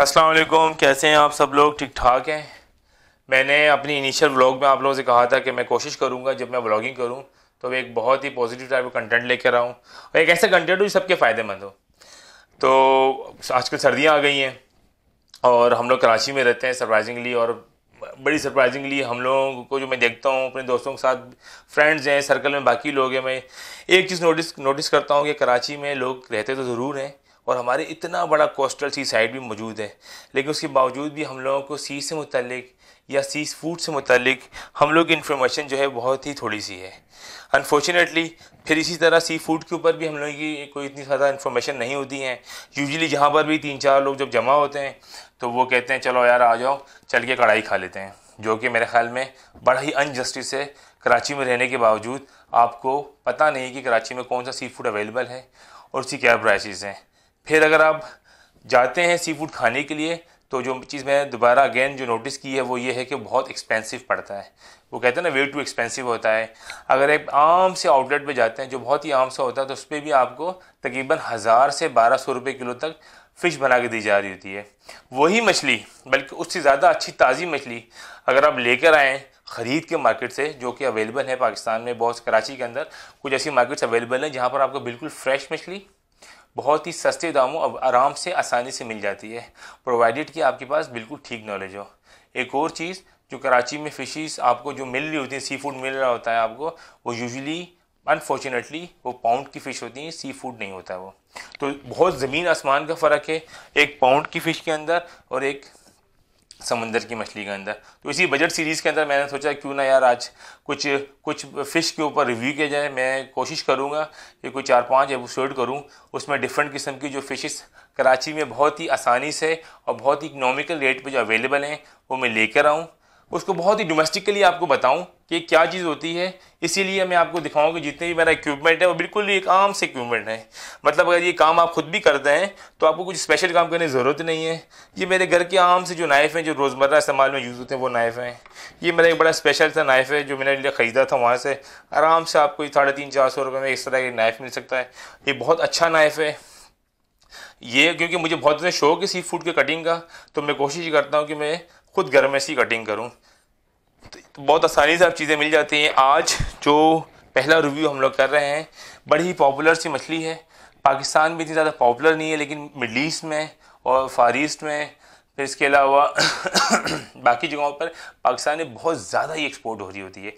अस्सलाम वालेकुम कैसे हैं आप सब लोग ठीक ठाक हैं मैंने अपनी इनिशियल व्लॉग में आप लोगों से कहा था कि मैं कोशिश करूँगा जब मैं व्लॉगिंग करूँ तो एक बहुत ही पॉजिटिव टाइप का कंटेंट लेकर आऊँ और एक ऐसा कंटेंट हो जो सबके फ़ायदेमंद हो तो आजकल सर्दियाँ आ गई हैं और हम लोग कराची में रहते हैं सरप्राइजिंगली और बड़ी सरप्राइजिंगली हम लोगों को जो मैं देखता हूँ अपने दोस्तों के साथ फ्रेंड्स हैं सर्कल में बाकी लोग हैं मैं एक चीज़ नोटिस नोटिस करता हूँ कि कराची में लोग रहते तो ज़रूर हैं और हमारे इतना बड़ा कोस्टल सी साइड भी मौजूद है लेकिन उसके बावजूद भी हम लोगों को सी से मुतलिक या सी फूड से मुतलिक हम लोग की इन्फॉर्मेशन जो है बहुत ही थोड़ी सी है अनफॉर्चुनेटली फिर इसी तरह सी फूड के ऊपर भी हम लोगों की कोई इतनी ज़्यादा इन्फॉर्मेशन नहीं होती है यूजली जहाँ पर भी तीन चार लोग जब जमा होते हैं तो वो कहते हैं चलो यार आ जाओ चल के कढ़ाई खा लेते हैं जो कि मेरे ख्याल में बड़ा ही अनजस्टिस है कराची में रहने के बावजूद आपको पता नहीं कि कराची में कौन सा सी फूड अवेलेबल है और उसकी क्या प्राइसेस हैं फिर अगर आप जाते हैं सी फूड खाने के लिए तो जो चीज़ मैं दोबारा अगेन जो नोटिस की है वो ये है कि बहुत एक्सपेंसिव पड़ता है वो कहते हैं ना वे टू एक्सपेंसिव होता है अगर एक आम से आउटलेट पे जाते हैं जो बहुत ही आम सा होता है तो उस पर भी आपको तकरीबन हज़ार से बारह सौ रुपये किलो तक फ़िश बना के दी जा रही होती है वही मछली बल्कि उससे ज़्यादा अच्छी ताज़ी मछली अगर आप लेकर आएँ ख़रीद के मार्केट से जो कि अवेलेबल है पाकिस्तान में बहुत कराची के अंदर कुछ ऐसी मार्केट्स अवेलेबल हैं जहाँ पर आपको बिल्कुल फ्रेश मछली बहुत ही सस्ते दामों अब आराम से आसानी से मिल जाती है प्रोवाइडेड कि आपके पास बिल्कुल ठीक नॉलेज हो एक और चीज़ जो कराची में फ़िशेस आपको जो मिल रही होती हैं सी फूड मिल रहा होता है आपको वो यूजुअली अनफॉर्चुनेटली वो पाउंड की फ़िश होती हैं सी फूड नहीं होता वो तो बहुत ज़मीन आसमान का फ़र्क है एक पाउंड की फ़िश के अंदर और एक समुंदर की मछली के अंदर तो इसी बजट सीरीज़ के अंदर मैंने सोचा क्यों ना यार आज कुछ कुछ फ़िश के ऊपर रिव्यू किया जाए मैं कोशिश करूँगा कि कोई चार पांच एपिसोड करूँ उसमें डिफरेंट किस्म की जो फ़िशेस कराची में बहुत ही आसानी से और बहुत ही इकनॉमिकल रेट पे जो अवेलेबल हैं वो मैं लेकर आऊँ उसको बहुत ही डोमेस्टिकली आपको बताऊं कि क्या चीज़ होती है इसीलिए मैं आपको दिखाऊं कि जितने भी मेरा इक्विपमेंट है वो बिल्कुल एक आम से इक्विपमेंट है मतलब अगर ये काम आप खुद भी करते हैं तो आपको कुछ स्पेशल काम करने की ज़रूरत नहीं है ये मेरे घर के आम से जो नाइफ़ हैं जो रोज़मर्रा इस्तेमाल में यूज़ होते हैं वो नाइफ़ हैं ये मेरा एक बड़ा स्पेशल सा नाइफ़ है जो मैंने लिए ख़रीदा था वहाँ से आराम से आपको साढ़े तीन चार सौ रुपये में इस तरह की नाइफ़ मिल सकता है ये बहुत अच्छा नाइफ़ है ये क्योंकि मुझे बहुत ज़्यादा शौक है सी फूड के कटिंग का तो मैं कोशिश करता हूँ कि मैं खुद घर में सी कटिंग करूँ तो बहुत आसानी से आप चीज़ें मिल जाती हैं आज जो पहला रिव्यू हम लोग कर रहे हैं बड़ी ही पॉपुलर सी मछली है पाकिस्तान में इतनी ज़्यादा पॉपुलर नहीं है लेकिन मिडल ईस्ट में और फार ईस्ट में फिर इसके अलावा बाकी जगहों पर पाकिस्तान में बहुत ज़्यादा ही एक्सपोर्ट हो रही होती है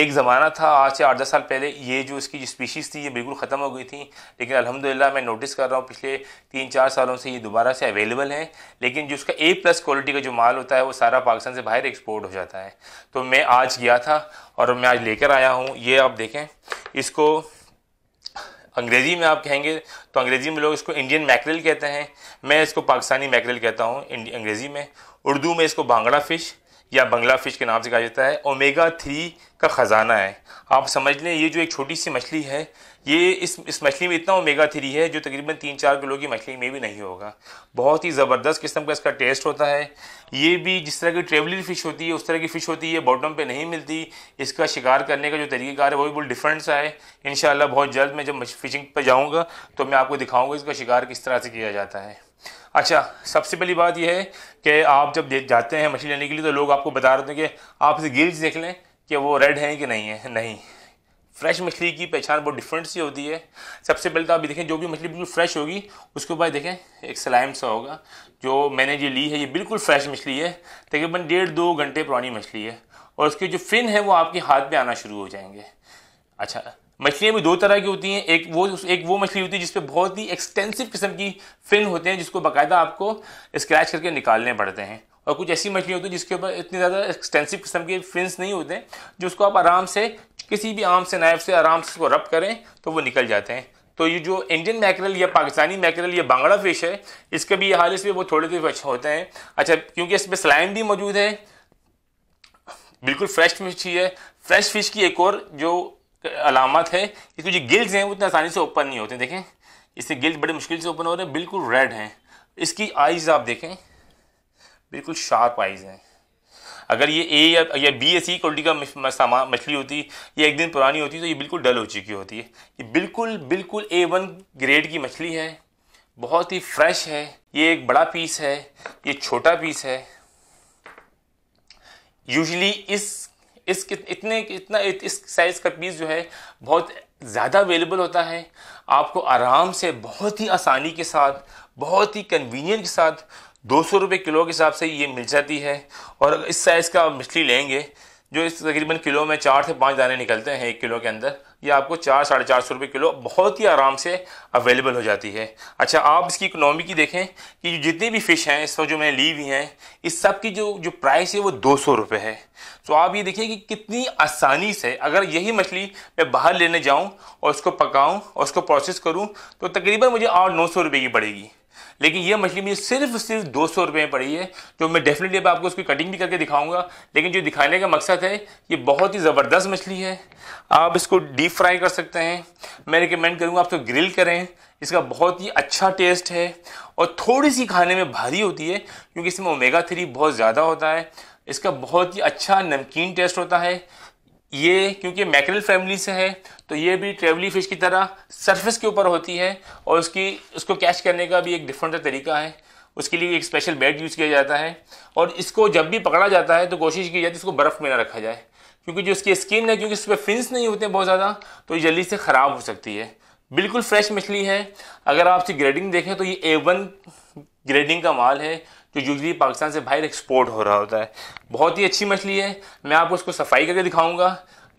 एक ज़माना था आज से आठ दस साल पहले ये जो इसकी जो स्पीशीज़ थी ये बिल्कुल ख़त्म हो गई थी लेकिन अल्हम्दुलिल्लाह मैं नोटिस कर रहा हूँ पिछले तीन चार सालों से ये दोबारा से अवेलेबल है लेकिन जो उसका ए प्लस क्वालिटी का जो माल होता है वो सारा पाकिस्तान से बाहर एक्सपोर्ट हो जाता है तो मैं आज गया था और मैं आज लेकर आया हूँ ये आप देखें इसको अंग्रेज़ी में आप कहेंगे तो अंग्रेज़ी में लोग इसको इंडियन मैकरल कहते हैं मैं इसको पाकिस्तानी मैकरल कहता हूँ अंग्रेज़ी में उर्दू में इसको भांगड़ा फ़िश या बंगला फ़िश के नाम से कहा जाता है ओमेगा थ्री का ख़ज़ाना है आप समझ लें ये जो एक छोटी सी मछली है ये इस इस मछली में इतना ओमेगा थ्री है जो तकरीबन तीन चार किलो की मछली में भी नहीं होगा बहुत ही ज़बरदस्त किस्म का इसका टेस्ट होता है ये भी जिस तरह की ट्रेवलिंग फ़िश होती है उस तरह की फ़िश होती है बॉटम पे नहीं मिलती इसका शिकार करने का जो तरीक़ेकार है वो भी बिल्कुल डिफरेंट सा है इन बहुत जल्द मैं जब फिशिंग पर जाऊँगा तो मैं आपको दिखाऊँगा इसका शिकार किस तरह से किया जाता है अच्छा सबसे पहली बात यह है कि आप जब जाते हैं मछली लेने के लिए तो लोग आपको बता रहे हैं कि आप इसे गिल्स देख लें कि वो रेड हैं कि नहीं है नहीं फ्रेश मछली की पहचान बहुत डिफरेंट सी होती है सबसे पहले तो आप देखें जो भी मछली बिल्कुल फ्रेश होगी उसके बाद देखें एक सलाइम सा होगा जो मैंने ये ली है ये बिल्कुल फ्रेश मछली है तकरीबन डेढ़ दो घंटे पुरानी मछली है और उसके जो फिन है वो आपके हाथ पे आना शुरू हो जाएंगे अच्छा मछलियाँ भी दो तरह की होती हैं एक वो एक वो मछली होती है जिसपे बहुत ही एक्सटेंसिव किस्म की फिन होते हैं जिसको बाकायदा आपको स्क्रैच करके निकालने पड़ते हैं और कुछ ऐसी मछलियाँ होती हैं जिसके ऊपर इतनी ज़्यादा एक्सटेंसिव किस्म के फिन्स नहीं होते हैं जो उसको आप आराम से किसी भी आम से नाइफ से आराम से उसको रब करें तो वो निकल जाते हैं तो ये जो इंडियन मैकरल या पाकिस्तानी मैकरल या बांगड़ा फिश है इसके भी हाल इसमें वो थोड़े से तो होते हैं अच्छा क्योंकि इसमें स्लाइम भी मौजूद है बिल्कुल फ्रेश फिश ही है फ्रेश फिश की एक और जो अलामत है इसकी जो गिल्स हैं वो उतनी आसानी से ओपन नहीं होते देखें इससे गिल्स बड़े मुश्किल से ओपन हो रहे हैं बिल्कुल रेड हैं इसकी आइज़ आप देखें बिल्कुल शार्प आइज़ हैं अगर ये ए या या बी या सी क्वालिटी का सामान मछली होती ये एक दिन पुरानी होती तो ये बिल्कुल डल हो चुकी होती है ये बिल्कुल बिल्कुल ए वन ग्रेड की मछली है बहुत ही फ्रेश है ये एक बड़ा पीस है ये छोटा पीस है यूजली इस इस इतने इतना इस साइज़ का पीस जो है बहुत ज़्यादा अवेलेबल होता है आपको आराम से बहुत ही आसानी के साथ बहुत ही कन्वीनियंट के साथ दो सौ रुपये किलो के हिसाब से ये मिल जाती है और अगर इस साइज़ का मछली लेंगे जो इस तकरीबन किलो में चार से पाँच दाने निकलते हैं एक किलो के अंदर ये आपको चार साढ़े चार सौ रुपये किलो बहुत ही आराम से अवेलेबल हो जाती है अच्छा आप इसकी इकोनॉमी की देखें कि जितनी भी फ़िश हैं इस वक्त जो मैंने ली हुई हैं इस सब की जो जो प्राइस है वो दो सौ रुपये है तो आप ये देखिए कि कितनी आसानी से अगर यही मछली मैं बाहर लेने जाऊँ और उसको पकाऊँ और उसको प्रोसेस करूँ तो तकरीबन मुझे आठ नौ सौ रुपये की पड़ेगी लेकिन ये मछली मुझे सिर्फ सिर्फ दो सौ रुपये में पड़ी है जो मैं डेफिनेटली अब आपको उसकी कटिंग भी करके दिखाऊंगा लेकिन जो दिखाने का मकसद है ये बहुत ही ज़बरदस्त मछली है आप इसको डीप फ्राई कर सकते हैं मैं रिकमेंड करूँगा आप इसको ग्रिल करें इसका बहुत ही अच्छा टेस्ट है और थोड़ी सी खाने में भारी होती है क्योंकि इसमें ओमेगा थ्री बहुत ज़्यादा होता है इसका बहुत ही अच्छा नमकीन टेस्ट होता है ये क्योंकि मैकरल फैमिली से है तो ये भी ट्रेवली फिश की तरह सरफेस के ऊपर होती है और उसकी उसको कैच करने का भी एक डिफरेंट तरीका है उसके लिए एक स्पेशल बेड यूज़ किया जाता है और इसको जब भी पकड़ा जाता है तो कोशिश की जाती है इसको बर्फ़ में ना रखा जाए क्योंकि जो इसकी स्किन है क्योंकि इस पर फिंस नहीं होते बहुत ज़्यादा तो ये जल्दी से ख़राब हो सकती है बिल्कुल फ्रेश मछली है अगर आप इसकी ग्रेडिंग देखें तो ये ए ग्रेडिंग का माल है जो यूजली पाकिस्तान से बाहर एक्सपोर्ट हो रहा होता है बहुत ही अच्छी मछली है मैं आपको उसको सफाई करके दिखाऊंगा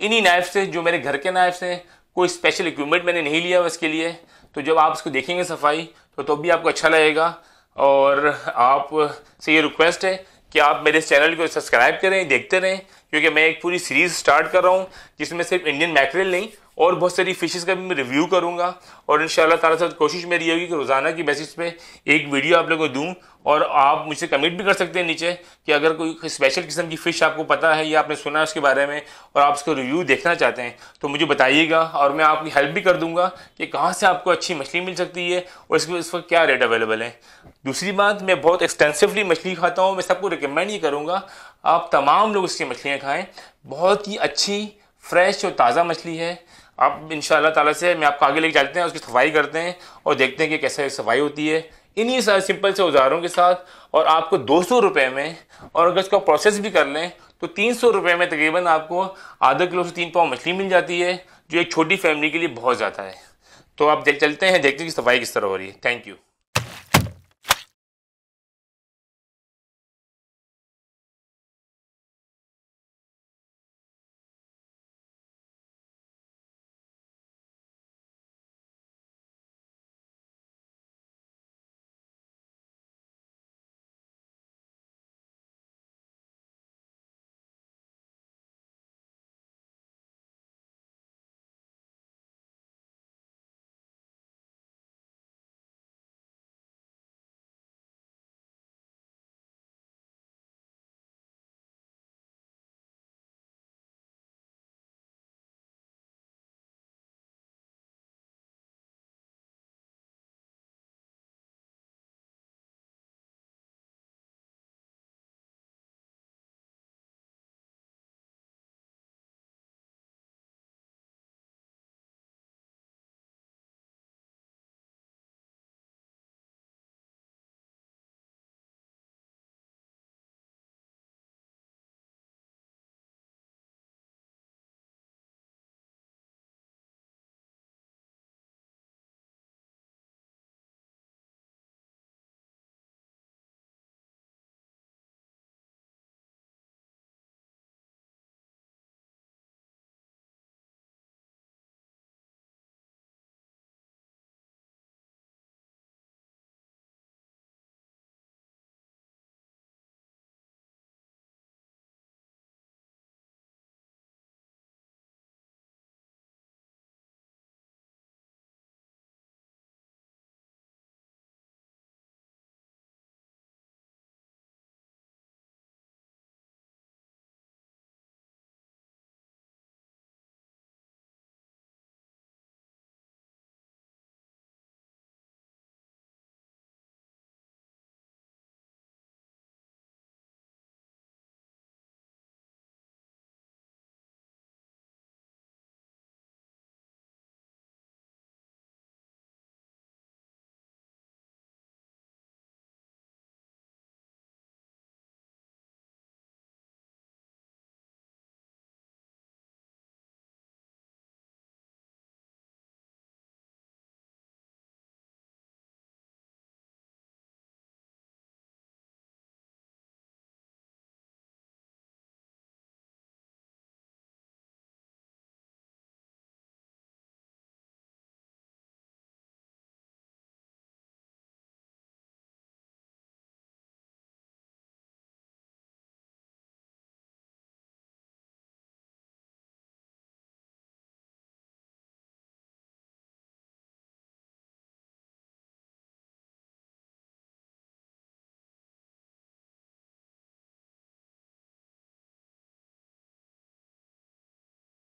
इन्हीं नाइफ से जो मेरे घर के नाइफ से कोई स्पेशल इक्विपमेंट मैंने नहीं लिया उसके इसके लिए तो जब आप इसको देखेंगे सफाई तो तब भी आपको अच्छा लगेगा और आप से ये रिक्वेस्ट है कि आप मेरे इस चैनल को सब्सक्राइब करें देखते रहें क्योंकि मैं एक पूरी सीरीज़ स्टार्ट कर रहा हूँ जिसमें सिर्फ इंडियन मैकरल नहीं और बहुत सारी फिशेज़ का भी मैं रिव्यू करूँगा और इन ताला से कोशिश मेरी होगी कि रोज़ाना की बेसिस पे एक वीडियो आप लोगों को दूँ और आप मुझसे कमेंट भी कर सकते हैं नीचे कि अगर कोई स्पेशल किस्म की फ़िश आपको पता है या आपने सुना है उसके बारे में और आप उसका रिव्यू देखना चाहते हैं तो मुझे बताइएगा और मैं आपकी हेल्प भी कर दूंगा कि कहाँ से आपको अच्छी मछली मिल सकती है और इसके इस वक्त क्या रेट अवेलेबल है दूसरी बात मैं बहुत एक्सटेंसिवली मछली खाता हूँ मैं सबको रिकमेंड ये करूँगा आप तमाम लोग इसकी मछलियाँ खाएँ बहुत ही अच्छी फ्रेश और ताज़ा मछली है आप इन ताला से मैं आपको आगे लेके चलते हैं उसकी सफाई करते हैं और देखते हैं कि कैसे सफाई होती है इन्हीं सिंपल से औजारों के साथ और आपको दो सौ रुपये में और अगर इसका प्रोसेस भी कर लें तो तीन सौ रुपये में तकरीबन आपको आधा किलो से तीन पाव मछली मिल जाती है जो एक छोटी फैमिली के लिए बहुत ज़्यादा है तो आप देख चलते हैं देखते हैं कि सफाई किस तरह हो रही है थैंक यू